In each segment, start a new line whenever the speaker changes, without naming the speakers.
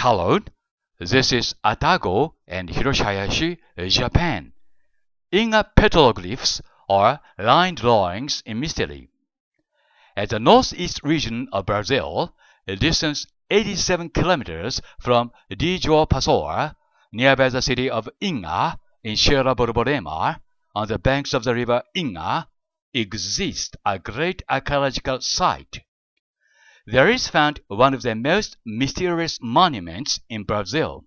Hallowed. This is Atago and Hiroshiyashi, Japan. Inner petroglyphs are line drawings in mystery. At the northeast region of Brazil, a distance 87 kilometers from Dijo Passoa, nearby the city of Inga in Sierra Borborema, on the banks of the river Inga, exists a great archaeological site there is found one of the most mysterious monuments in Brazil.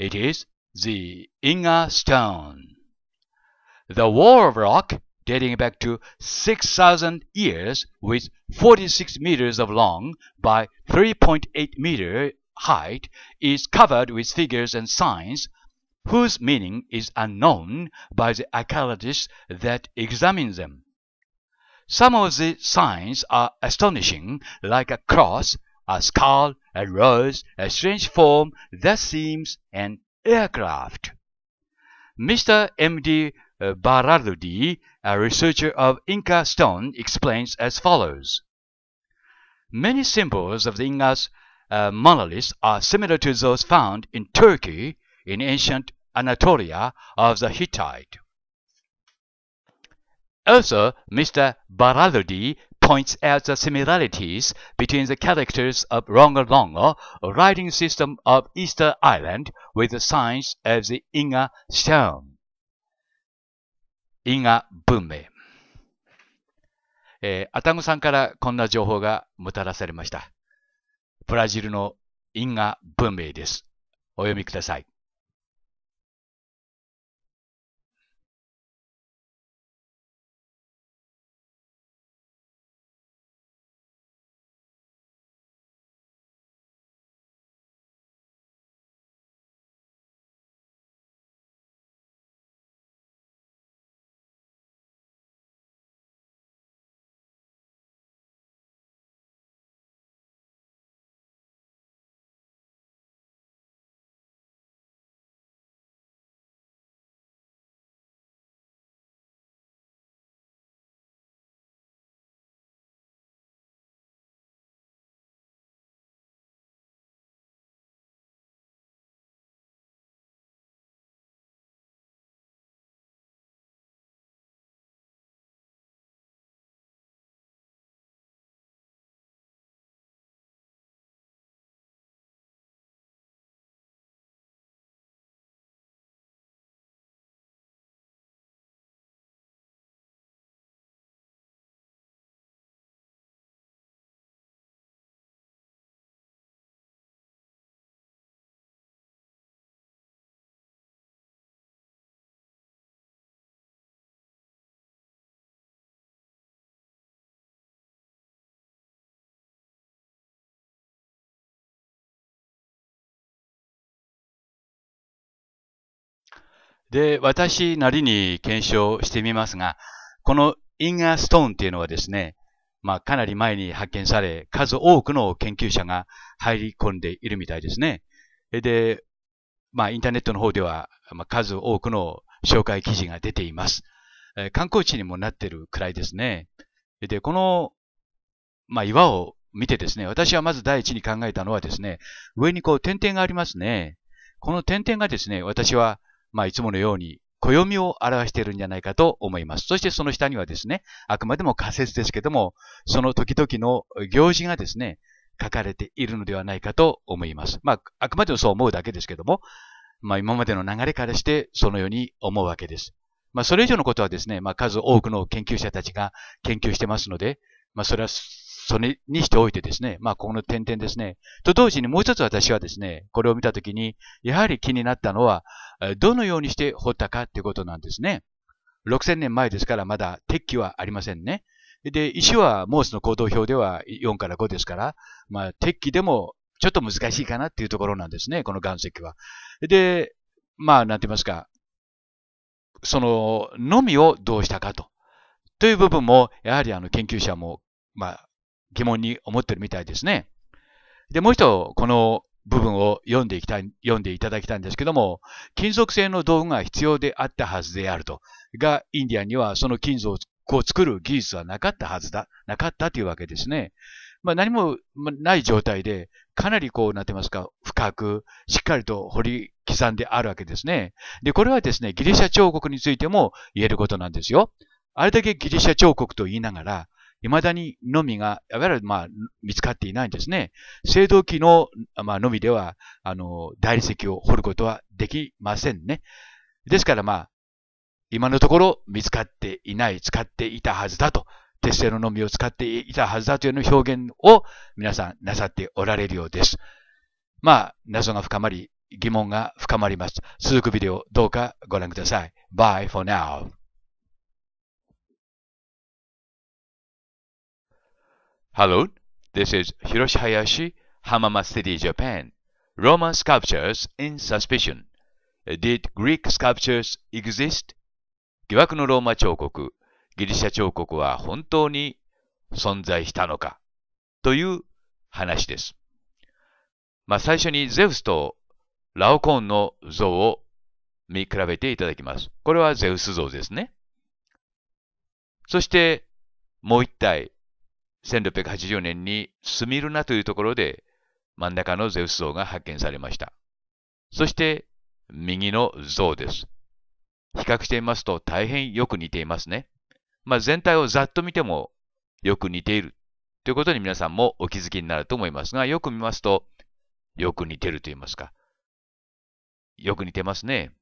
It is the Inga Stone. The wall of rock dating back to 6,000 years with 46 meters of long by 3.8 meter height is covered with figures and signs whose meaning is unknown by the archaeologists that examine them. Some of the signs are astonishing, like a cross, a skull, a rose, a strange form that seems an aircraft. Mr. M.D. Baraludi, a researcher of Inca stone, explains as follows. Many symbols of the Inca's uh, monoliths are similar to those found in Turkey in ancient Anatolia of the Hittite. Also, Mr. Baraldi points out the similarities between the characters of Rongo n a writing system of Easter Island, with the signs of the Inga s t o n e Inga 文明。えー、アタムさんからこんな情報がもたらされました。ブラジルの因果文明です。お読みください。で、私なりに検証してみますが、このインガーストーンっていうのはですね、まあかなり前に発見され、数多くの研究者が入り込んでいるみたいですね。で、まあインターネットの方では、まあ、数多くの紹介記事が出ています。観光地にもなってるくらいですね。で、この、まあ、岩を見てですね、私はまず第一に考えたのはですね、上にこう点々がありますね。この点々がですね、私はまあ、いつものように暦を表しているんじゃないかと思います。そしてその下にはですね、あくまでも仮説ですけども、その時々の行事がですね、書かれているのではないかと思います。まあ、あくまでもそう思うだけですけども、まあ今までの流れからしてそのように思うわけです。まあそれ以上のことはですね、まあ数多くの研究者たちが研究してますので、まあそれはそれにしておいてですね、まあ、この点々ですね。と同時にもう一つ私はですね、これを見たときに、やはり気になったのは、どのようにして掘ったかっていうことなんですね。6000年前ですからまだ鉄器はありませんね。で、石はモースの行動表では4から5ですから、まあ、鉄器でもちょっと難しいかなっていうところなんですね、この岩石は。で、まあ、なんて言いますか、その、のみをどうしたかと。という部分も、やはりあの研究者も、まあ、疑問に思ってるみたいですね。で、もう一度、この部分を読んでいきたい、読んでいただきたいんですけども、金属製の道具が必要であったはずであると。が、インディアンにはその金属を作る技術はなかったはずだ、なかったというわけですね。まあ、何もない状態で、かなりこうなってますか、深く、しっかりと掘り刻んであるわけですね。で、これはですね、ギリシャ彫刻についても言えることなんですよ。あれだけギリシャ彫刻と言いながら、未だにのみが、いわゆる、まあ、見つかっていないんですね。青銅器の、まあのみでは、あの、大理石を掘ることはできませんね。ですから、まあ、今のところ見つかっていない、使っていたはずだと、鉄製ののみを使っていたはずだという表現を皆さんなさっておられるようです。まあ、謎が深まり、疑問が深まります。続くビデオ、どうかご覧ください。Bye for now. Hello, this is Hiroshi Hayashi, Hamama City, Japan. Roman sculptures in suspicion. Did Greek sculptures exist? 疑惑のローマ彫刻、ギリシャ彫刻は本当に存在したのかという話です。まあ、最初にゼウスとラオコーンの像を見比べていただきます。これはゼウス像ですね。そして、もう一体、1 6 8 0年にスミルナというところで真ん中のゼウス像が発見されました。そして右の像です。比較してみますと大変よく似ていますね。まあ、全体をざっと見てもよく似ているということに皆さんもお気づきになると思いますが、よく見ますとよく似てると言いますか。よく似てますね。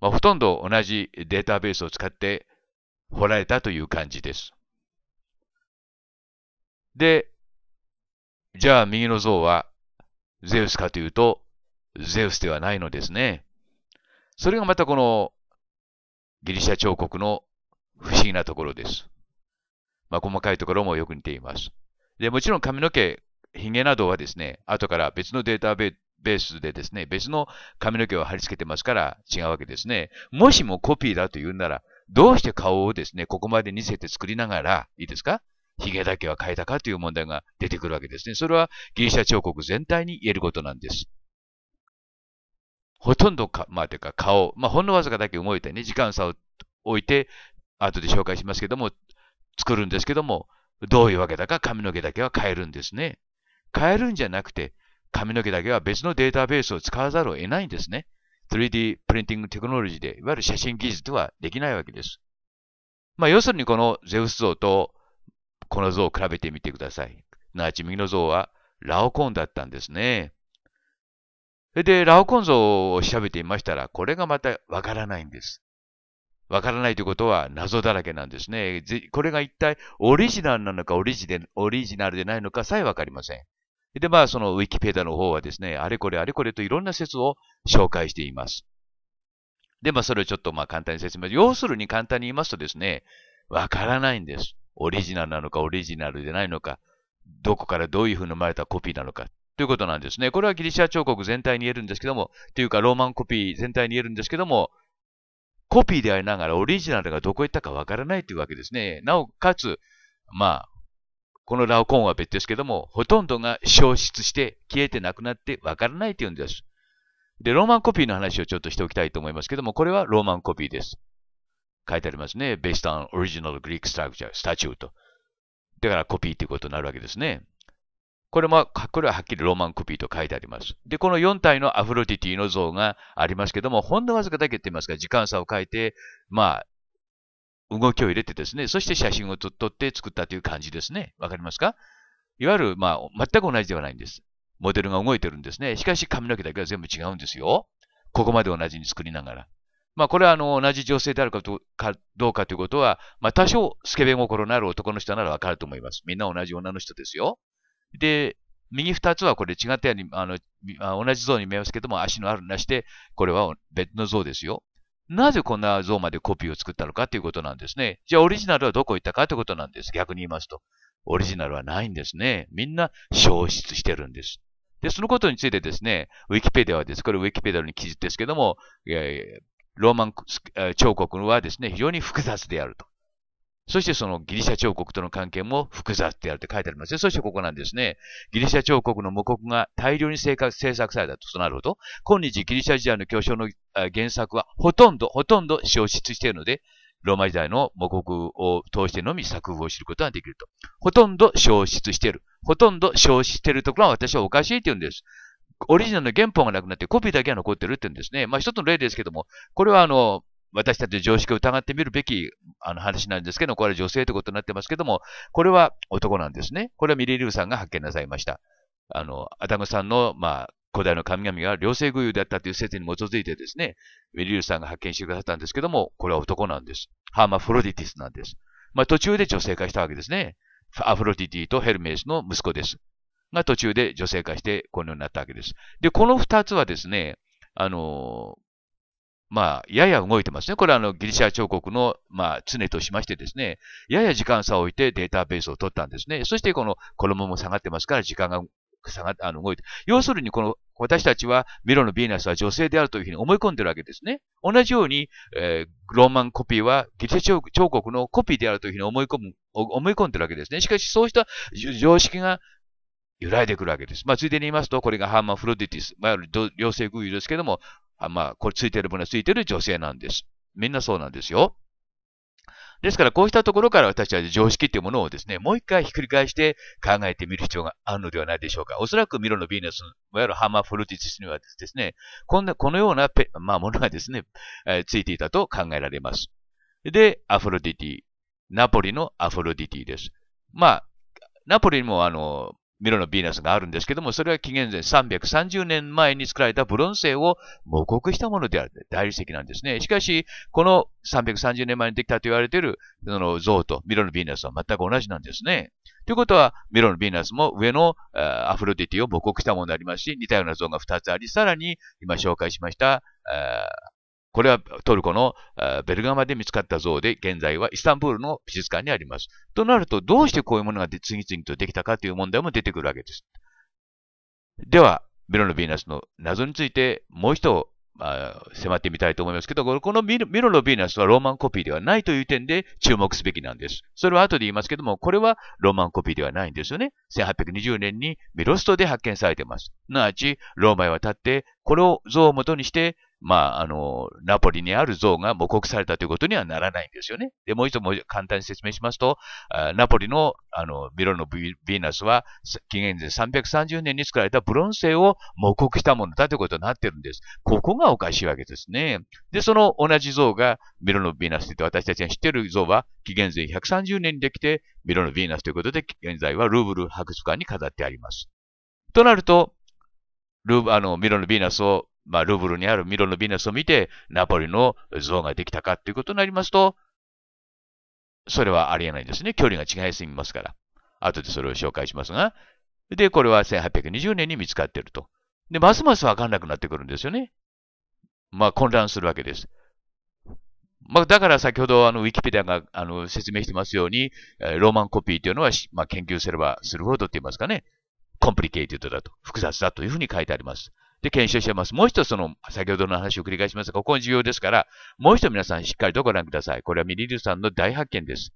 まあ、ほとんど同じデータベースを使って掘られたという感じです。で、じゃあ右の像はゼウスかというと、ゼウスではないのですね。それがまたこのギリシャ彫刻の不思議なところです。まあ、細かいところもよく似ています。で、もちろん髪の毛、髭などはですね、後から別のデータベースでですね、別の髪の毛を貼り付けてますから違うわけですね。もしもコピーだと言うなら、どうして顔をですね、ここまで似せて作りながら、いいですかヒゲだけは変えたかという問題が出てくるわけですね。それはギリシャ彫刻全体に言えることなんです。ほとんどか、まあ、てか顔、まあ、ほんのわずかだけ動いてね、時間差を置いて、後で紹介しますけども、作るんですけども、どういうわけだか髪の毛だけは変えるんですね。変えるんじゃなくて、髪の毛だけは別のデータベースを使わざるを得ないんですね。3D プリンティングテクノロジーで、いわゆる写真技術はできないわけです。まあ、要するにこのゼウス像とこの像を比べてみてください。なあち右の像はラオコンだったんですね。それで、ラオコン像を調べてみましたら、これがまたわからないんです。わからないということは謎だらけなんですね。これが一体オリジナルなのかオリジオリジナルでないのかさえわかりません。で、まあ、そのウィキペダの方はですね、あれこれあれこれといろんな説を紹介しています。で、まあ、それをちょっとまあ簡単に説明。要するに簡単に言いますとですね、わからないんです。オリジナルなのかオリジナルでないのか、どこからどういうふうに生まれたコピーなのか、ということなんですね。これはギリシャ彫刻全体に言えるんですけども、というかローマンコピー全体に言えるんですけども、コピーでありながらオリジナルがどこ行ったかわからないというわけですね。なおかつ、まあ、このラオコンは別ですけども、ほとんどが消失して消えてなくなってわからないというんです。で、ローマンコピーの話をちょっとしておきたいと思いますけども、これはローマンコピーです。書いてありますね。Based on original Greek structure, statue だからコピーということになるわけですね。これも、これははっきりローマンコピーと書いてあります。で、この4体のアフロディティの像がありますけども、ほんのわずかだけって言いますか、時間差を変えて、まあ、動きを入れてですね、そして写真を撮って作ったという感じですね。わかりますかいわゆる、まあ、全く同じではないんです。モデルが動いてるんですね。しかし髪の毛だけは全部違うんですよ。ここまで同じに作りながら。まあ、これはあの同じ女性であるかどうかということは、まあ、多少スケベ心のある男の人ならわかると思います。みんな同じ女の人ですよ。で、右二つはこれ違ったように、あの、同じ像に見えますけども、足のあるなしで、これは別の像ですよ。なぜこんな像までコピーを作ったのかということなんですね。じゃあオリジナルはどこ行ったかということなんです。逆に言いますと。オリジナルはないんですね。みんな消失してるんです。で、そのことについてですね、ウィキペディアはです。これウィキペディアの記事ですけども、ローマン彫刻はですね、非常に複雑であると。そしてそのギリシャ彫刻との関係も複雑であると書いてありますね。そしてここなんですね。ギリシャ彫刻の模刻が大量に制作されたとなると、今日ギリシャ時代の巨匠の原作はほとんど、ほとんど消失しているので、ローマ時代の模刻を通してのみ作風を知ることができると。ほとんど消失している。ほとんど消失しているところは私はおかしいって言うんです。オリジナルの原本がなくなってコピーだけが残ってるって言うんですね。まあ一つの例ですけども、これはあの、私たち常識を疑ってみるべきあの話なんですけど、これは女性ということになってますけども、これは男なんですね。これはミリリュウさんが発見なさいました。あの、アダムさんの、まあ、古代の神々が両性具有であったという説に基づいてですね、ミリリュウさんが発見してくださったんですけども、これは男なんです。ハーマフロディティスなんです。まあ、途中で女性化したわけですね。アフロディティとヘルメスの息子です。が途中で女性化してこのようになったわけです。で、この二つはですね、あの、まあ、やや動いてますね。これはあのギリシャ彫刻の、まあ、常としましてですね、やや時間差を置いてデータベースを取ったんですね。そしてこの衣も下がってますから時間が下があの動いて、要するにこの私たちはミロのヴィーナスは女性であるというふうに思い込んでるわけですね。同じように、えー、ローマンコピーはギリシャ彫刻のコピーであるというふうに思い込む、思い込んでるわけですね。しかしそうした常識が揺らいでくるわけです。まあ、ついでに言いますと、これがハーマンフロディティス。まあ、両性具有ですけども、あまあ、これついてる分はついてる女性なんです。みんなそうなんですよ。ですから、こうしたところから私たちは常識というものをですね、もう一回ひっくり返して考えてみる必要があるのではないでしょうか。おそらくミロのヴィーナス、いわゆるハーマーフルティスにはですね、こんな、このようなペ、まあ、ものがですね、えー、ついていたと考えられます。で、アフロディティ。ナポリのアフロディティです。まあ、ナポリにもあの、ミロのヴィーナスがあるんですけども、それは紀元前330年前に作られたブロン製を模刻したものである。大理石なんですね。しかし、この330年前にできたと言われているその像とミロのヴィーナスは全く同じなんですね。ということは、ミロのヴィーナスも上のアフロディティを母国したものでありますし、似たような像が2つあり、さらに今紹介しました、これはトルコのベルガマで見つかった像で、現在はイスタンブールの美術館にあります。となると、どうしてこういうものが次々とできたかという問題も出てくるわけです。では、ミロのヴィーナスの謎について、もう一度、まあ、迫ってみたいと思いますけど、このミロのヴィーナスはローマンコピーではないという点で注目すべきなんです。それは後で言いますけども、これはローマンコピーではないんですよね。1820年にミロストで発見されています。なあち、ローマへ渡って、これを像をとにして、まあ、あの、ナポリにある像が模刻されたということにはならないんですよね。で、もう一度も簡単に説明しますと、ナポリの、あの、ミロのヴィーナスは、紀元前330年に作られたブロン製を模刻したものだということになってるんです。ここがおかしいわけですね。で、その同じ像が、ミロのヴィーナスといって私たちが知っている像は、紀元前130年にできて、ミロのヴィーナスということで、現在はルーブル博物館に飾ってあります。となると、ルーあのミロのヴィーナスをまあ、ルーブルにあるミロのヴィーナスを見て、ナポリの像ができたかっていうことになりますと、それはありえないんですね。距離が違いすぎますから。後でそれを紹介しますが。で、これは1820年に見つかっていると。で、ますますわかんなくなってくるんですよね。まあ、混乱するわけです。まあ、だから先ほど、あの、ウィキペディアが、あの、説明してますように、ローマンコピーというのは、まあ、研究すればするほどって言いますかね、コンプリケイティドだと、複雑だというふうに書いてあります。で検証してます。もう一つその、先ほどの話を繰り返しますが、ここが重要ですから、もう一度皆さんしっかりとご覧ください。これはミリリュさんの大発見です。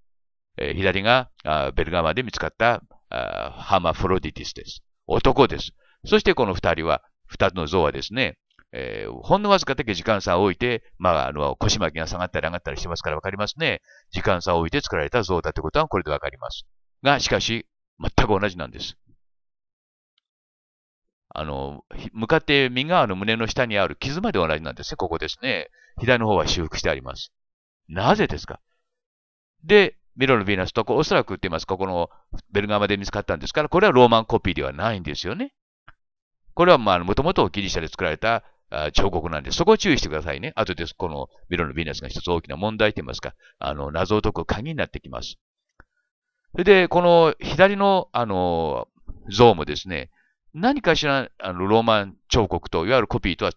えー、左があベルガマで見つかったハマフロディティスです。男です。そしてこの二人は、二つの像はですね、えー、ほんのわずかだけ時間差を置いて、まあ、あの、腰巻きが下がったり上がったりしてますからわかりますね。時間差を置いて作られた像だということはこれでわかります。が、しかし、全く同じなんです。あの、向かって右側の胸の下にある傷まで同じなんですね。ここですね。左の方は修復してあります。なぜですかで、ミロのヴィーナスと、おそらく言っています。ここのベルガマで見つかったんですから、これはローマンコピーではないんですよね。これは、まあ、もともとギリシャで作られた彫刻なんでそこを注意してくださいね。後で、このミロのヴィーナスが一つ大きな問題と言いますか、あの、謎を解く鍵になってきます。それで、この左の、あの、像もですね、何かしらあのローマン彫刻といわゆるコピーとは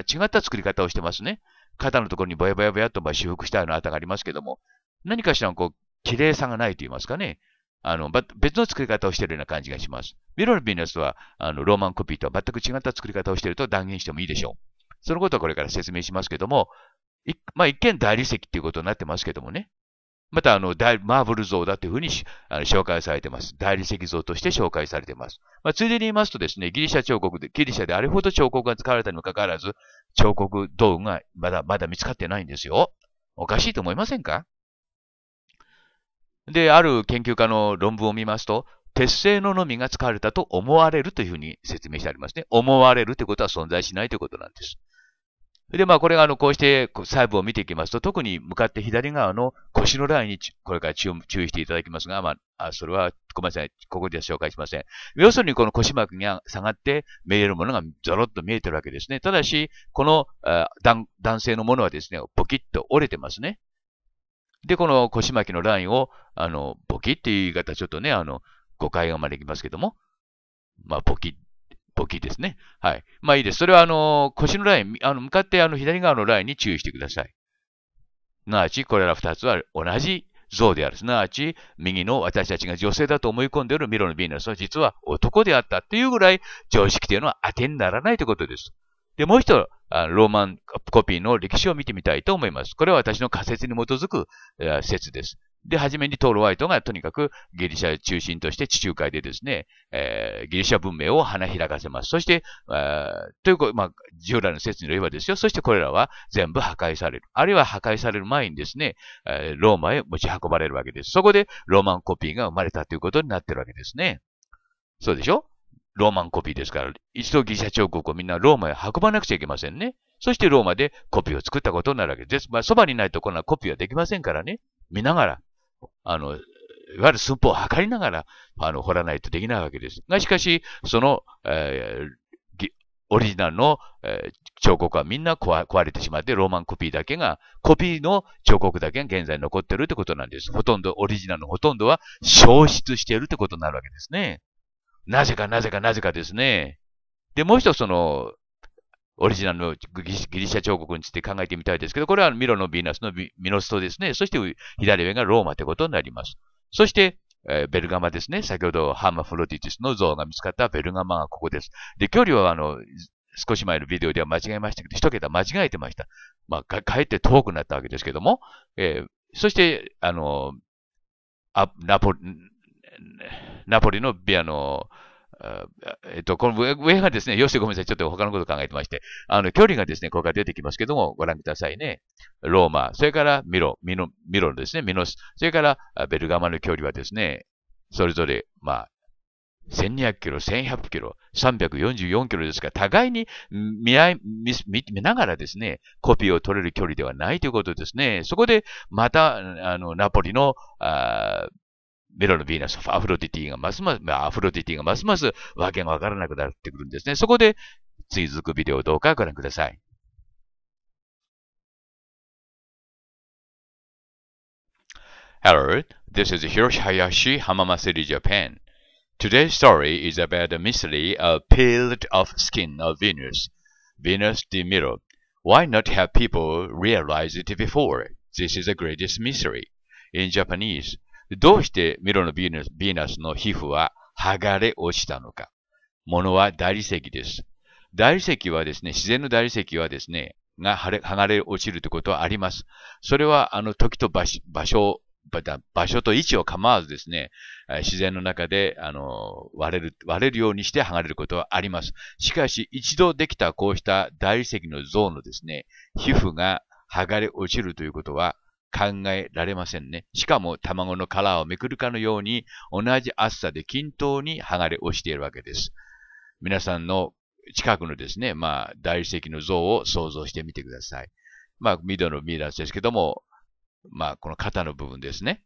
違った作り方をしてますね。肩のところにボヤボヤボヤとまあ修復したような跡がありますけども、何かしらのこう綺麗さがないと言いますかね。あの別の作り方をしているような感じがします。ミロル・ヴィーナスはあのローマンコピーとは全く違った作り方をしていると断言してもいいでしょう。そのことはこれから説明しますけども、まあ、一見大理石ということになってますけどもね。また、あの、マーブル像だというふうにあの紹介されています。大理石像として紹介されています。まあ、ついでに言いますとですね、ギリシャ彫刻で、ギリシャであれほど彫刻が使われたにもかかわらず、彫刻道具がまだ、まだ見つかってないんですよ。おかしいと思いませんかで、ある研究家の論文を見ますと、鉄製ののみが使われたと思われるというふうに説明してありますね。思われるということは存在しないということなんです。で、まあ、これが、あの、こうして、細部を見ていきますと、特に向かって左側の腰のラインに、これから注意していただきますが、まあ、あそれは、ごめんなさい、ここでは紹介しません。要するに、この腰膜が下がって、見えるものがゾロッと見えてるわけですね。ただし、この、男性のものはですね、ボキッと折れてますね。で、この腰巻きのラインを、あの、ボキっていう言い方、ちょっとね、あの、誤解がま招きますけども、まあ、ボキ時ですね。はい。まあいいです。それは、あの、腰のライン、あの向かってあの左側のラインに注意してください。すなわち、これら2つは同じ像である。すなわち、右の私たちが女性だと思い込んでいるミロのヴィーナスは実は男であったっていうぐらい常識というのは当てにならないということです。で、もう一度、ローマンコピーの歴史を見てみたいと思います。これは私の仮説に基づく説です。で、はじめにトール・ワイトがとにかくギリシャ中心として地中海でですね、えー、ギリシャ文明を花開かせます。そして、えー、という、まあ、従来の説によればですよ、そしてこれらは全部破壊される。あるいは破壊される前にですね、えー、ローマへ持ち運ばれるわけです。そこでローマンコピーが生まれたということになってるわけですね。そうでしょローマンコピーですから、一度ギリシャ彫刻をみんなローマへ運ばなくちゃいけませんね。そしてローマでコピーを作ったことになるわけです。まあ、そばにないとこんなコピーはできませんからね。見ながらあの、いわゆる寸法を測りながら、あの、掘らないとできないわけです。が、しかし、その、えー、オリジナルの、えー、彫刻はみんな壊れてしまって、ローマンコピーだけが、コピーの彫刻だけが現在残ってるってことなんです。ほとんど、オリジナルのほとんどは消失しているってことになるわけですね。なぜかなぜかなぜかですね。で、もう一つその、オリジナルのギリシャ彫刻について考えてみたいですけど、これはミロのヴィーナスのミノストですね。そして左上がローマということになります。そして、えー、ベルガマですね。先ほどハーマフロディティスの像が見つかったベルガマがここです。で、距離はあの、少し前のビデオでは間違えましたけど、一桁間違えてました。まあ、かえって遠くなったわけですけども、えー、そして、あの、あナポ、ナポリのビアの、えっと、この上がですね、よし、ごめんなさい。ちょっと他のこと考えてまして。あの、距離がですね、ここから出てきますけども、ご覧くださいね。ローマ、それからミロ、ミノ、ミロですね、ミノス、それからベルガマの距離はですね、それぞれ、まあ、1200キロ、1100キロ、344キロですから、互いに見合い見、見ながらですね、コピーを取れる距離ではないということですね。そこで、また、あの、ナポリの、あメロのヴィーナス、アフロディティがますます、まあ、アフロディティがますますわけがわからなくなってくるんですね。そこで、追続ビデオ動画をご覧ください。Hello, this is Hiroshi Hayashi, Hamama Japan. Today's story is about the mystery of peeled off skin of Venus, Venus de Milo. Why not have people realize it before? This is the greatest mystery. In Japanese, どうしてミロのヴィーナスの皮膚は剥がれ落ちたのか。ものは大理石です。大理石はですね、自然の大理石はですね、が剥がれ落ちるということはあります。それは、あの、時と場所、場所と位置を構わずですね、自然の中で、あの、割れる、割れるようにして剥がれることはあります。しかし、一度できたこうした大理石の像のですね、皮膚が剥がれ落ちるということは、考えられませんね。しかも卵の殻をめくるかのように同じ厚さで均等に剥がれ落ちているわけです。皆さんの近くのですね、まあ、大理石の像を想像してみてください。まあ、緑のミイラスですけども、まあ、この肩の部分ですね。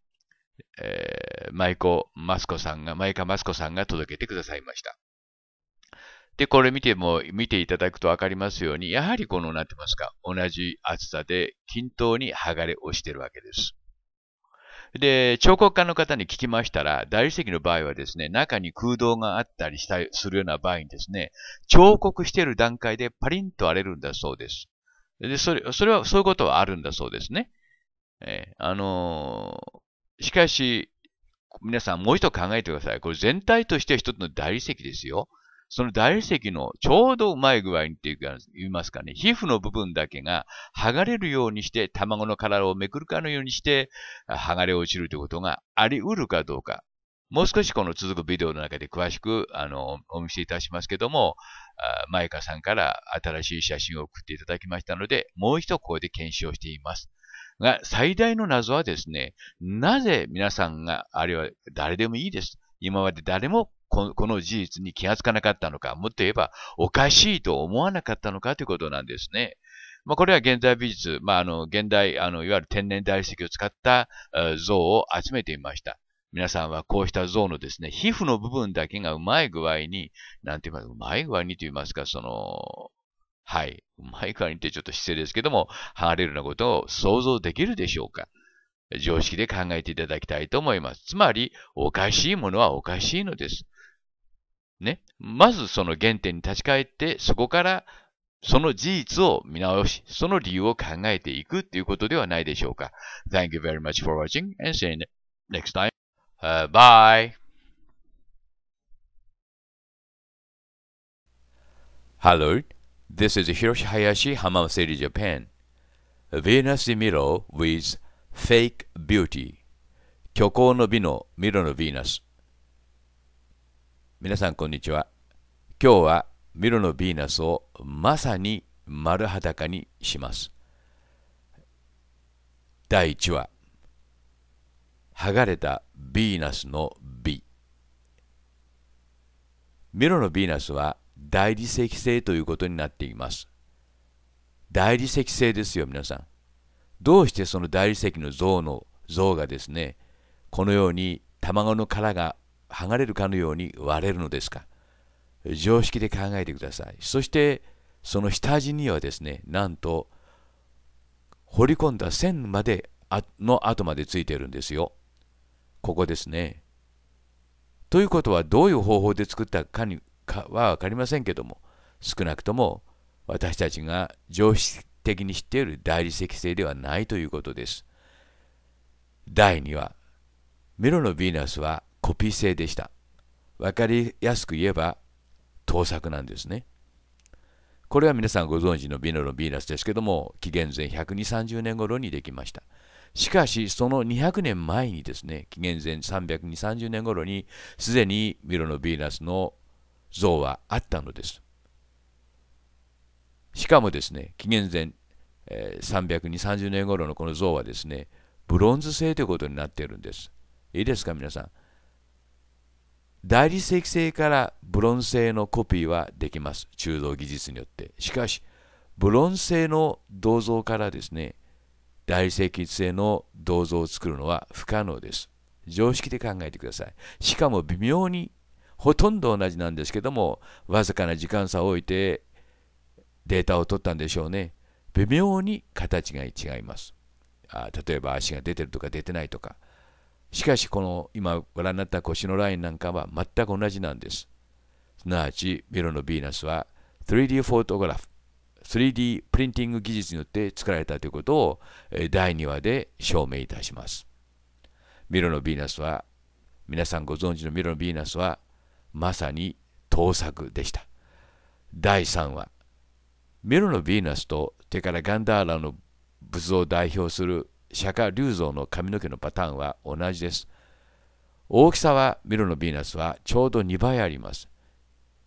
えー、舞子マスコさんが、舞カマスコさんが届けてくださいました。で、これ見ても、見ていただくとわかりますように、やはりこの、なんて言いますか、同じ厚さで均等に剥がれ落ちてるわけです。で、彫刻家の方に聞きましたら、大理石の場合はですね、中に空洞があったりしたするような場合にですね、彫刻している段階でパリンと割れるんだそうです。で、それ、それは、そういうことはあるんだそうですね。えー、あのー、しかし、皆さんもう一度考えてください。これ全体として一つの大理石ですよ。その大理石のちょうどうまい具合にっていうか、言いますかね、皮膚の部分だけが剥がれるようにして、卵の殻をめくるかのようにして、剥がれ落ちるということがあり得るかどうか。もう少しこの続くビデオの中で詳しく、あの、お見せいたしますけども、マイカさんから新しい写真を送っていただきましたので、もう一度ここで検証しています。が、最大の謎はですね、なぜ皆さんが、あるいは誰でもいいです。今まで誰もこの事実に気がつかなかったのか、もっと言えばおかしいと思わなかったのかということなんですね。まあ、これは現代美術、まあ、あの現代あの、いわゆる天然大理石を使った像を集めてみました。皆さんはこうした像のですね、皮膚の部分だけがうまい具合に、なんて言いますか、うまい具合にと言いますか、その、はい、うまい具合にってちょっと失礼ですけども、剥がれるようなことを想像できるでしょうか。常識で考えていただきたいと思います。つまり、おかしいものはおかしいのです。ね、まずその原点に立ち返って、そこからその事実を見直し、その理由を考えていくということではないでしょうか。Thank you very much for watching and see you next time.、Uh, bye! Hello, this is Hiroshi Hayashi, Hamam a City, Japan. Venus de Milo with Fake Beauty. 虚構の美のミロのヴィーナス。皆さんこんにちは今日はミロのヴィーナスをまさに丸裸にします第1話剥がれたヴィーナスの美ミロのヴィーナスは大理石製ということになっています大理石製ですよ皆さんどうしてその大理石の像の像がですねこのように卵の殻が剥がれるかのように割れるのですか常識で考えてくださいそしてその下地にはですねなんと掘り込んだ線までの跡までついてるんですよここですねということはどういう方法で作ったかにかは分かりませんけども少なくとも私たちが常識的に知っている大理石製ではないということです第2話メロのヴィーナスはコピー性でした。わかりやすく言えば、盗作なんですね。これは皆さんご存知のビノのヴィーナスですけども、紀元前12030年頃にできました。しかし、その200年前にですね、紀元前32030年頃に、すでにミロのヴィーナスの像はあったのです。しかもですね、紀元前、32030年頃のこの像はですね、ブロンズ製ということになっているんです。いいですか、皆さん。大理石製からブロン製のコピーはできます。鋳造技術によって。しかし、ブロン製の銅像からですね、大理石製の銅像を作るのは不可能です。常識で考えてください。しかも微妙に、ほとんど同じなんですけども、わずかな時間差を置いてデータを取ったんでしょうね。微妙に形が違います。あ例えば足が出てるとか出てないとか。しかしこの今ご覧になった腰のラインなんかは全く同じなんです。すなわちミロのヴィーナスは 3D フォトグラフ 3D プリンティング技術によって作られたということを第2話で証明いたします。ミロのヴィーナスは皆さんご存知のミロのヴィーナスはまさに盗作でした。第3話ミロのヴィーナスと手からガンダーラの仏像を代表する釈迦隆蔵の髪の毛のパターンは同じです。大きさはミロのヴィーナスはちょうど2倍あります。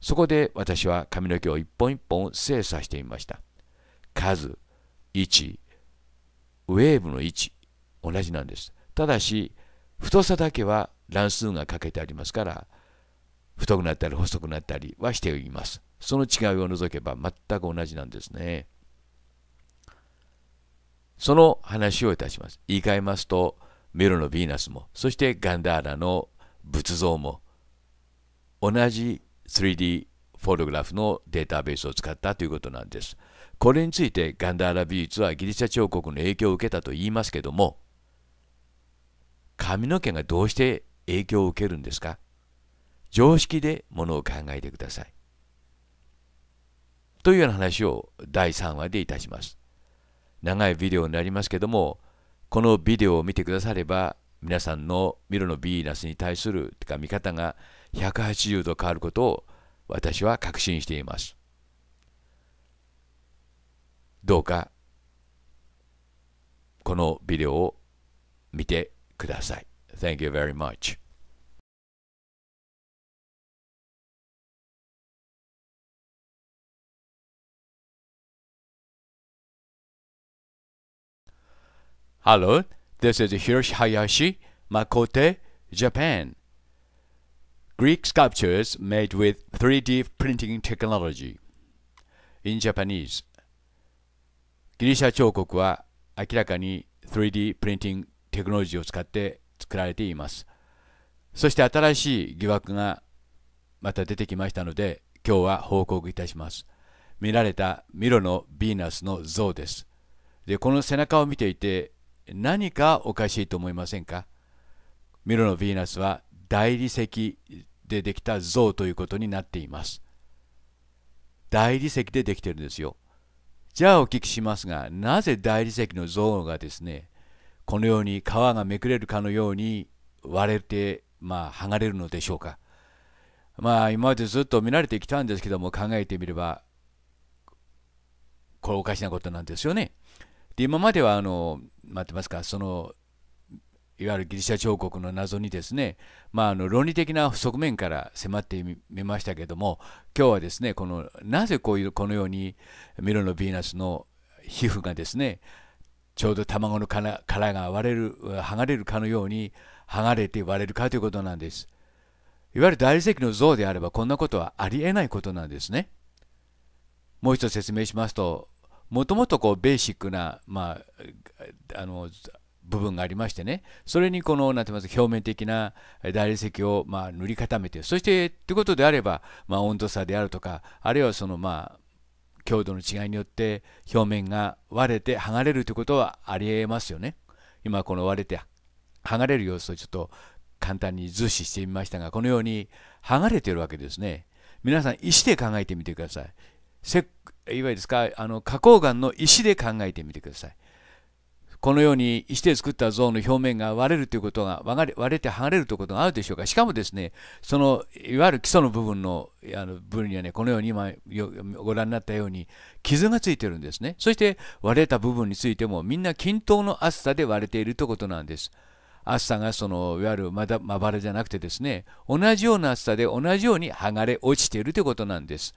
そこで私は髪の毛を一本一本精査してみました。数、位置、ウェーブの位置、同じなんです。ただし、太さだけは乱数が欠けてありますから、太くなったり細くなったりはしています。その違いを除けば全く同じなんですね。その話をいたします。言い換えますと、メロのヴィーナスも、そしてガンダーラの仏像も、同じ 3D フォトグラフのデータベースを使ったということなんです。これについてガンダーラ美術はギリシャ彫刻の影響を受けたと言いますけども、髪の毛がどうして影響を受けるんですか常識でものを考えてください。というような話を第3話でいたします。長いビデオになりますけどもこのビデオを見てくだされば皆さんのミロのヴィーナスに対するとか見方が180度変わることを私は確信していますどうかこのビデオを見てください Thank you very much Hello, this is Hiroshi Hayashi, Makote, Japan. Greek sculptures made with 3D printing technology. In Japanese. ギリシャ彫刻は明らかに 3D プリンティングテクノロジーを使って作られています。そして新しい疑惑がまた出てきましたので、今日は報告いたします。見られたミロのヴィーナスの像です。で、この背中を見ていて、何かおかしいと思いませんかミロのヴィーナスは大理石でできた像ということになっています。大理石でできてるんですよ。じゃあお聞きしますが、なぜ大理石の像がですね、このように皮がめくれるかのように割れて、まあ、剥がれるのでしょうか。まあ、今までずっと見られてきたんですけども、考えてみれば、これおかしなことなんですよね。で今まではあの待ってますかそのいわゆるギリシャ彫刻の謎にですね、まあ、あの論理的な側面から迫ってみましたけども今日はですねこのなぜこういうこのようにミロのヴィーナスの皮膚がですねちょうど卵の殻が割れる剥がれるかのように剥がれて割れるかということなんです。いわゆる大理石の像であればこんなことはありえないことなんですね。もう一度説明しますともともとこうベーシックな、まあ、あの部分がありましてねそれにこの何て言います表面的な大理石をまあ塗り固めてそしてってことであれば、まあ、温度差であるとかあるいはそのまあ強度の違いによって表面が割れて剥がれるということはありえますよね。今この割れて剥がれる様子をちょっと簡単に図示してみましたがこのように剥がれてるわけですね。皆さん石で考えてみてください。せいわゆるですかあの花崗岩の石で考えてみてくださいこのように石で作った像の表面が割れるということが割れて剥がれるということがあるでしょうかしかもですねそのいわゆる基礎の部分のあの部分にはねこのように今ご覧になったように傷がついてるんですねそして割れた部分についてもみんな均等の厚さで割れているということなんです厚さがそのいわゆるまだまばらじゃなくてですね同じような厚さで同じように剥がれ落ちているということなんです。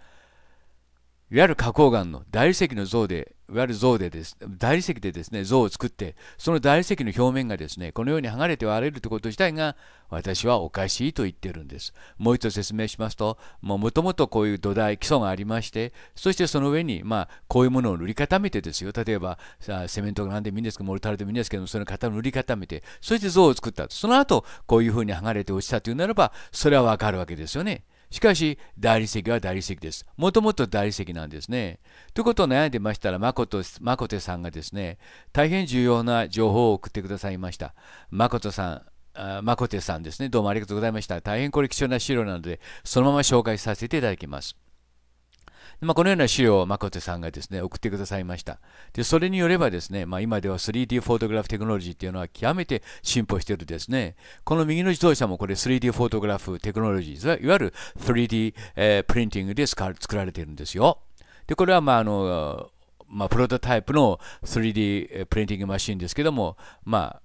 いわゆる花崗岩の大理石の像で、いわゆる像でです、大理石でですね、像を作って、その大理石の表面がですね、このように剥がれて割れるということ自体が、私はおかしいと言ってるんです。もう一度説明しますと、もともとこういう土台、基礎がありまして、そしてその上に、まあ、こういうものを塗り固めてですよ、例えば、さセメントが何でもいいんですけど、モルタルでもいいんですけど、その型を塗り固めて、そして像を作った。その後、こういうふうに剥がれて落ちたというならば、それはわかるわけですよね。しかし、大理石は大理石です。もともと大理石なんですね。ということを悩んでましたら、誠誠さんがですね、大変重要な情報を送ってくださいました。誠さん、誠さんですね、どうもありがとうございました。大変これ貴重な資料なので、そのまま紹介させていただきます。まあ、このような資料をマコテさんがですね、送ってくださいました。で、それによればですね、まあ、今では 3D フォトグラフテクノロジーっていうのは極めて進歩しているですね。この右の自動車もこれ 3D フォトグラフテクノロジー、いわゆる 3D、えー、プリンティングで作られているんですよ。で、これはまあ、あの、まあ、プロトタイプの 3D プリンティングマシンですけども、まあ、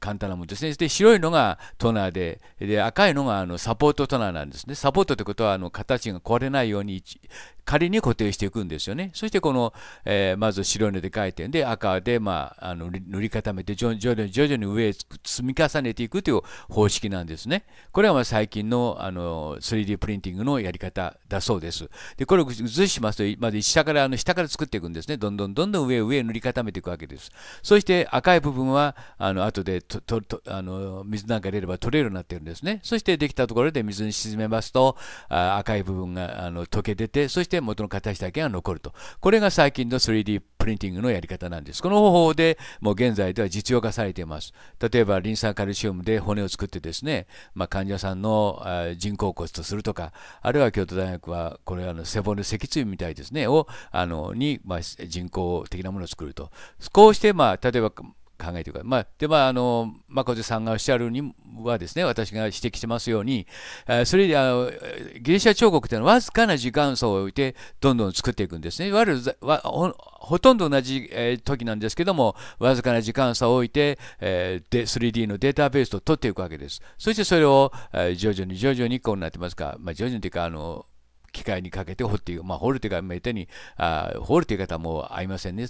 簡単なものですね。で、白いのがトナーで、で赤いのがあのサポートトナーなんですね。サポートってことはあの形が壊れないように仮に固定していくんですよね。そしてこの、えー、まず白いので書いてんで赤で、まあ、あの塗り固めて徐々に徐々に上へ積み重ねていくという方式なんですね。これはま最近のあの 3D プリンティングのやり方だそうです。でこれを図しますとまず下からあの下から作っていくんですね。どんどんどんどん上上塗り固めていくわけです。そして赤い部分はあの後でととあの水なんか入れれば取れるようになってるんですね。そしてできたところで水に沈めますと赤い部分があの溶け出てそしてて元の形だけが残ると。これが最近の 3D プリンティングのやり方なんです。この方法でもう現在では実用化されています。例えばリン酸カルシウムで骨を作ってですね、まあ、患者さんの人工骨とするとか、あるいは京都大学はこれあの背骨脊椎みたいですね、をあのに、まあ、人工的なものを作ると。こうして、まあ、例えば考えてください。まあ、で、まあ、あの、まこさんがおっしゃるにはですね、私が指摘してますように、えそれであの、ギリシャ彫刻というのはわずかな時間差を置いて、どんどん作っていくんですね。いわゆるほとんど同じ、時なんですけども、わずかな時間差を置いて、えー、3D のデータベースを取っていくわけです。そしてそれを、え徐々に徐々にこうなってますか、まあ、徐々にというか、あの、機械にかけて掘っていく、まあ、掘るというか、めったに掘るという方もありませんね。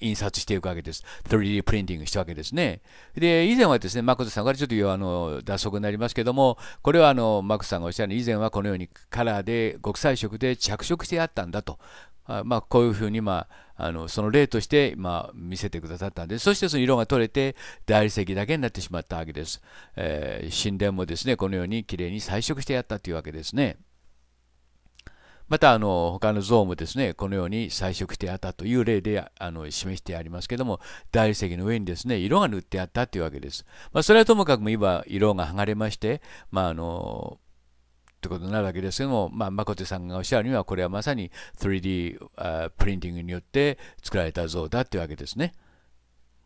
印刷していくわけです。3D プリンティングしたわけですね。で、以前はですね、マクさんからちょっとあの脱足になりますけども、これはあのマクさんがおっしゃるように、以前はこのようにカラーで、極彩色で着色してあったんだと。あまあ、こういうふうに、まあ、あのその例として、まあ、見せてくださったんでそしてその色が取れて大理石だけになってしまったわけです、えー、神殿もですねこのようにきれいに彩色してやったというわけですねまたあの他の像もですねこのように彩色してあったという例であの示してありますけども大理石の上にですね色が塗ってあったというわけです、まあ、それはともかくも今色が剥がれましてまああのことになるわけですけども、まあ、誠さんがおっしゃるにはこれはまさに 3D プリンティングによって作られた像だというわけですね。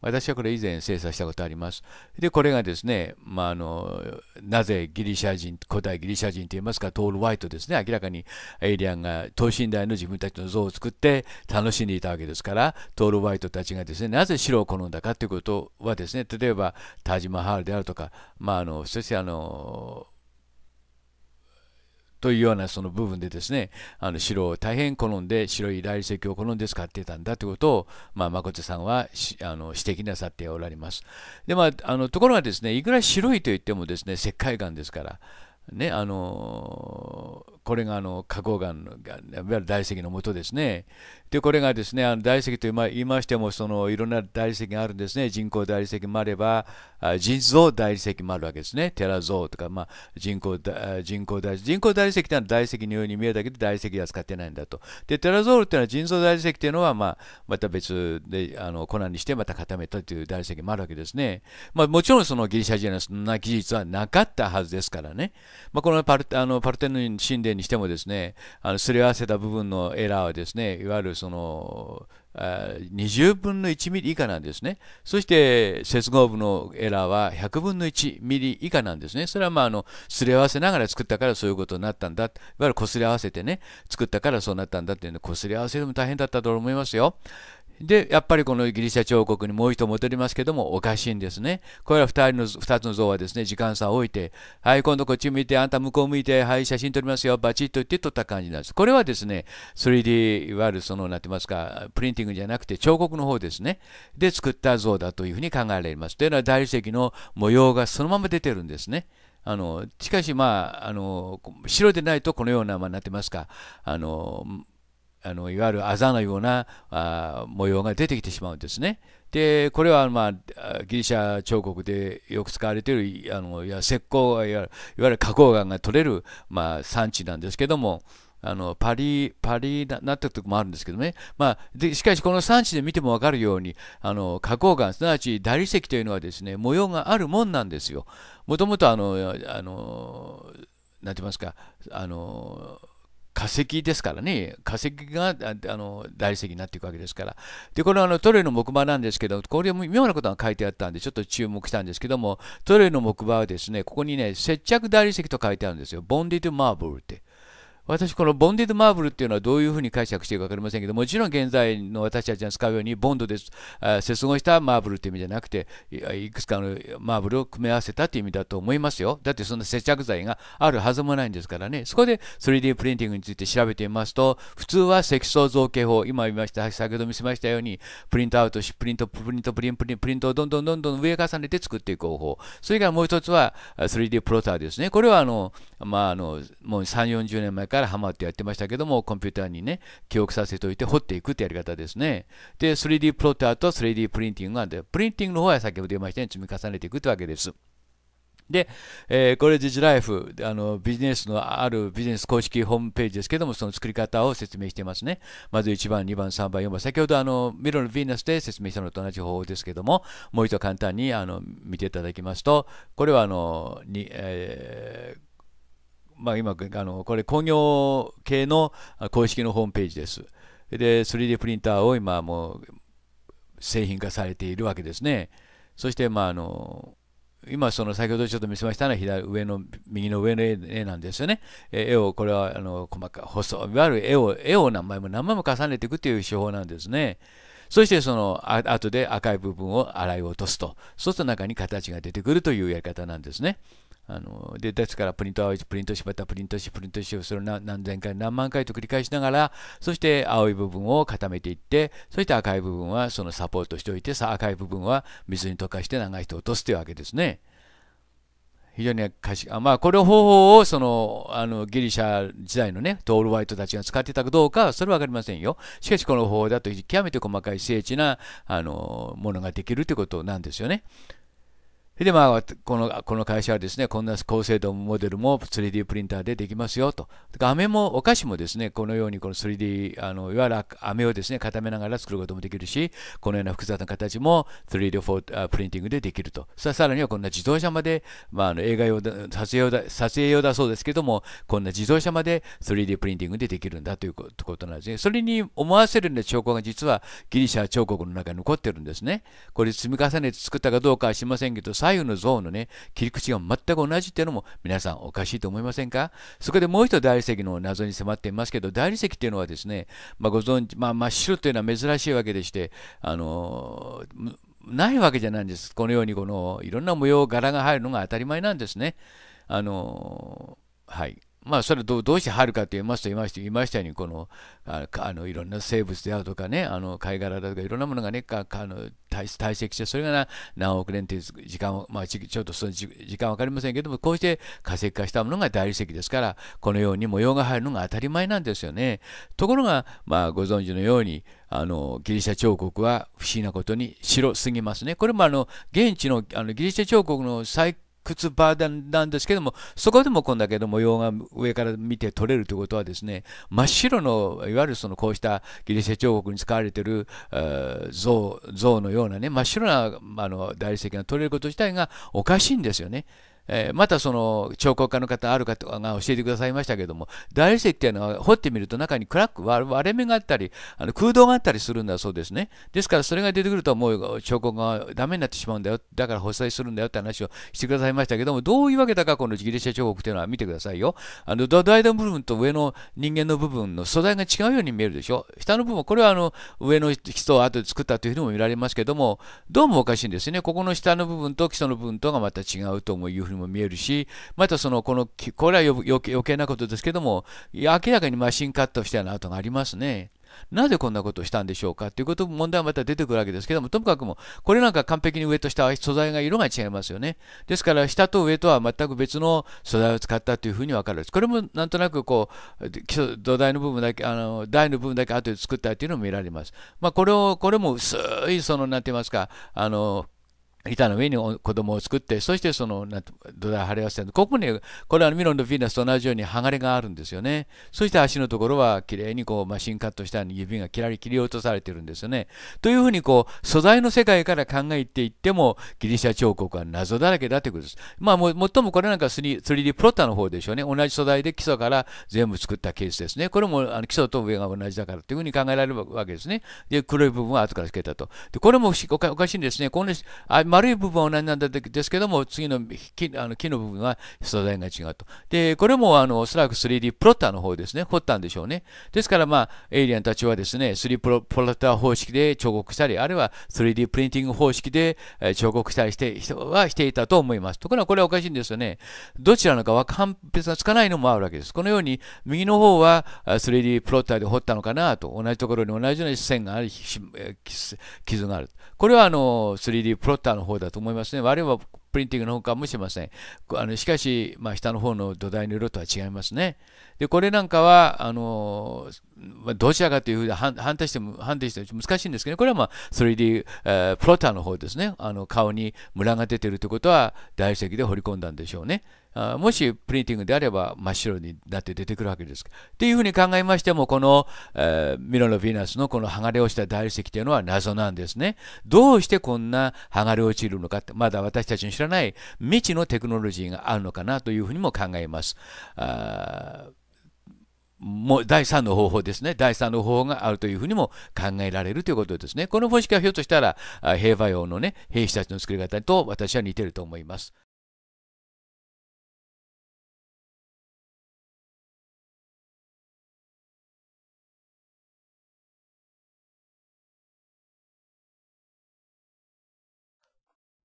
私はこれ以前精査したことあります。で、これがですね、まあ、あのなぜギリシャ人、古代ギリシャ人といいますか、トール・ワイトですね、明らかにエイリアンが等身大の自分たちの像を作って楽しんでいたわけですから、トール・ワイトたちがですね、なぜ白を好んだかということはですね、例えばタジマハールであるとか、まあ、あのそしてあの、というようなその部分でですねあの白を大変好んで白い大理石を好んで使っていたんだということを、まあ、誠さんはあの指摘なさっておられます。でまあ、あのところがですねいくら白いといってもですね石灰岩ですから。ね、あのこれがあの花崗岩のいわゆる大石のもとですねでこれがですねあの大理石と言いましてもそのいろんな大理石があるんですね人工大理石もあれば人造大理石もあるわけですねテラゾウとか、まあ、人工人工大理石人工大理石ってのは大理石のように見えたけど大理石は使ってないんだとでテラゾウルっていうのは人造大理石っていうのは、まあ、また別であの粉にしてまた固めたという大理石もあるわけですね、まあ、もちろんそのギリシャ人のそんな技術はなかったはずですからね、まあ、このパルあのパルテノン神殿にしてもですねあのすり合わせた部分のエラーはですねいわゆるその20分の1ミリ以下なんですね。そして接合部のエラーは100分の1ミリ以下なんですね。それはまああのすり合わせながら作ったからそういうことになったんだ。いわゆるこすり合わせてね、作ったからそうなったんだっていうのこすり合わせでも大変だったと思いますよ。でやっぱりこのギリシャ彫刻にもう一度戻りますけどもおかしいんですねこれは2人の2つの像はですね時間差を置いてはい今度こっち向いてあんた向こう向いてはい写真撮りますよバチッと言って撮った感じなんですこれはですね 3D いわゆるその何て言いますかプリンティングじゃなくて彫刻の方ですねで作った像だというふうに考えられますというのは大理石の模様がそのまま出てるんですねあのしかし、まあ、あの白でないとこのような、まあ、なってますかあのあのいわゆるあざのようなあ模様が出てきてしまうんですね。でこれは、まあ、ギリシャ彫刻でよく使われているあのいや石膏いわゆる花崗岩が取れる、まあ、産地なんですけどもあのパリパリななったとこもあるんですけどね、まあ、でしかしこの産地で見ても分かるようにあの花崗岩すなわち大理石というのはですね模様があるもんなんですよ。もともとあのあのなんて言いますかあの化石ですからね、化石があの大理石になっていくわけですから。で、これはあのトレイの木馬なんですけど、これも妙なことが書いてあったんで、ちょっと注目したんですけども、トレイの木馬はですね、ここにね、接着大理石と書いてあるんですよ。ボンディド・マーブルって。私、このボンディド・マーブルっていうのはどういうふうに解釈していいか分かりませんけど、もちろん現在の私たちが使うように、ボンドで接合したマーブルっていう意味じゃなくて、いくつかのマーブルを組み合わせたっていう意味だと思いますよ。だってそんな接着剤があるはずもないんですからね。そこで 3D プリンティングについて調べてみますと、普通は積層造形法、今見ました、先ほど見せましたように、プリントアウトし、プリント、プリント、プリント、プリントをどんどんどんどん上重ねて作っていく方法。それからもう一つは 3D プロターですね。これはあの、まあ、あの、もう3、40年前からハマってやってましたけども、コンピューターにね、記憶させておいて掘っていくってやり方ですね。で、3D プロッターと 3D プリンティングがあって、プリンティングの方は先ほど言いましたように積み重ねていくってわけです。で、えー、コレッジライフあの、ビジネスのあるビジネス公式ホームページですけども、その作り方を説明してますね。まず1番、2番、3番、4番。先ほどあの、ミロのヴィーナスで説明したのと同じ方法ですけども、もう一度簡単にあの見ていただきますと、これはあの、にえーまあ、今あのこれ工業系の公式のホームページです。で 3D プリンターを今もう製品化されているわけですね。そして、まあ、あの今その先ほどちょっと見せましたのは左上の右の上の絵なんですよね。絵をこれはあの細か細いわゆる絵を絵を何枚も何枚も重ねていくという手法なんですね。そしてその後で赤い部分を洗い落とすと。そうすると中に形が出てくるというやり方なんですね。あのデータですからプリントアウト、プリントしまたプリントしプリントしそれを何千回何万回と繰り返しながらそして青い部分を固めていってそして赤い部分はそのサポートしておいてさ赤い部分は水に溶かして長い人を落とすというわけですね。非常に賢しまあこの方法をそのあのギリシャ時代のねトールワイトたちが使ってたかどうかはそれは分かりませんよしかしこの方法だと極めて細かい精緻なあのものができるということなんですよねでまあ、このこの会社はですね、こんな高精度モデルも 3D プリンターでできますよと。面もお菓子もですね、このようにこの 3D、あのいわゆる飴をですね、固めながら作ることもできるし、このような複雑な形も 3D プリンティングでできると。さらにはこんな自動車まで、まあ、あの映画用だ撮影用だ、撮影用だそうですけども、こんな自動車まで 3D プリンティングでできるんだということなんですね。それに思わせるような兆候が実はギリシャ彫刻の中に残ってるんですね。これ積み重ねて作ったかどうかは知りませんけど、左右の像のね、切り口が全く同じっていうのも皆さんおかしいと思いませんかそこでもう一度大理石の謎に迫っていますけど、大理石っていうのはですね、まあ、ご存知、まあ、真っ白というのは珍しいわけでして、あのー、ないわけじゃないんです。このようにこのいろんな模様、柄が入るのが当たり前なんですね。あのー、はい。まあ、それどどうして入るかと言いますと言いました言いましたようにこのああのいろんな生物であるとかねあの貝殻だとかいろんなものがねかあの堆積してそれが何億年という時間を、まあ、ちょっとその時間分かりませんけどもこうして化石化したものが大理石ですからこのように模様が入るのが当たり前なんですよね。ところが、まあ、ご存知のようにあのギリシャ彫刻は不思議なことに白すぎますね。これもあの現地のあのギリシャ彫刻の最靴場なんですけども、そこでもこんだけの模様が上から見て取れるということはですね、真っ白の、いわゆるそのこうしたギリシャ彫刻に使われている像像のようなね、真っ白なあの大理石が取れること自体がおかしいんですよね。えー、またその彫刻家の方ある方が教えてくださいましたけども大理石っていうのは掘ってみると中にクラック割れ目があったりあの空洞があったりするんだそうですねですからそれが出てくるともう彫刻がダメになってしまうんだよだから発災するんだよって話をしてくださいましたけどもどういうわけだかこのギリシャ彫刻っていうのは見てくださいよあの土台の部分と上の人間の部分の素材が違うように見えるでしょ下の部分これはあの上の人を後で作ったというふうにも見られますけどもどうもおかしいんですねここの下の部分と基礎の部分とがまた違うというふうにも見えるし、またその、この、これは余計なことですけども、明らかにマシンカットしたような跡がありますね。なぜこんなことをしたんでしょうかということ問題はまた出てくるわけですけども、ともかくも、これなんか完璧に上と下は素材が色が違いますよね。ですから、下と上とは全く別の素材を使ったというふうに分かるんです。これもなんとなくこう、基礎土台の部分だけ、あの台の部分だけ後で作ったというのも見られます。まあ、これを、これも薄い、その、なんて言いますか、あの、板の上に子供を作って、そしてその土台を張り合わせて、ここに、これはミロンとヴィーナスと同じように剥がれがあるんですよね。そして足のところはきれいにこうマシンカットしたように指がキラリ切り落とされてるんですよね。というふうにこう素材の世界から考えていってもギリシャ彫刻は謎だらけだということです。まあも最もこれなんか 3D プロッターの方でしょうね。同じ素材で基礎から全部作ったケースですね。これもあの基礎と上が同じだからというふうに考えられるわけですね。で、黒い部分は後からつけたと。で、これもおかしいんですね。この丸い部分は同じなんですけども、次の木あの木の部分は素材が違うと。で、これもあのおそらく 3D プロッターの方ですね、掘ったんでしょうね。ですから、まあ、エイリアンたちはですね、3D プロッター方式で彫刻したり、あるいは 3D プリンティング方式で彫刻したりしてはしていたと思います。ところがこれはおかしいんですよね。どちらのかは判別がつかないのもあるわけです。このように、右の方は 3D プロッターで掘ったのかなと、同じところに同じような線がある、傷がある。これはあの 3D プロッターのの方だと思いますね。我るはプリンティングの方かもしれません。あのしかし、まあ、下の方の土台の色とは違いますね。で、これなんかは、あの、まどちらかというふうに判定しても、判定しても難しいんですけど、ね、これはまあ 3D、えー、プロターの方ですね。あの、顔にムラが出てるということは、大石で彫り込んだんでしょうね。もしプリンティングであれば真っ白になって出てくるわけですというふうに考えましてもこの、えー、ミロのヴィーナスのこの剥がれ落ちた大理石というのは謎なんですねどうしてこんな剥がれ落ちるのかまだ私たちに知らない未知のテクノロジーがあるのかなというふうにも考えますあもう第3の方法ですね。第3の方法があるというふうにも考えられるということですね。この方式はひょっとしたら、平和用のね、兵士たちの作り方と私は似てると思います。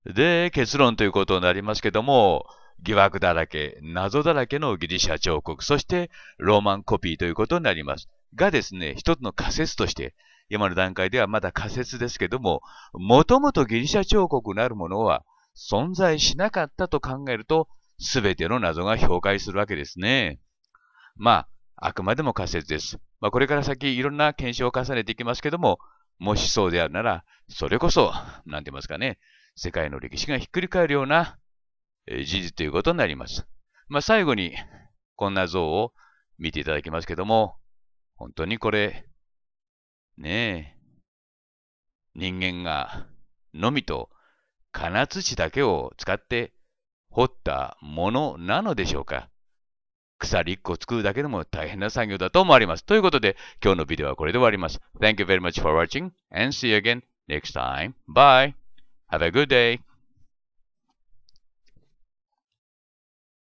で、結論ということになりますけども、疑惑だらけ、謎だらけのギリシャ彫刻、そしてローマンコピーということになります。がですね、一つの仮説として、今の段階ではまだ仮説ですけども、もともとギリシャ彫刻なるものは存在しなかったと考えると、すべての謎が評価するわけですね。まあ、あくまでも仮説です。まあ、これから先いろんな検証を重ねていきますけども、もしそうであるなら、それこそ、なんて言いますかね、世界の歴史がひっくり返るような事実ということになります。まあ、最後に、こんな像を見ていただきますけども、本当にこれ、ねえ、人間がのみと金槌だけを使って掘ったものなのでしょうか。鎖1個作るだけでも大変な作業だと思われます。ということで、今日のビデオはこれで終わります。Thank you very much for watching and see you again next time. Bye! Have a good day.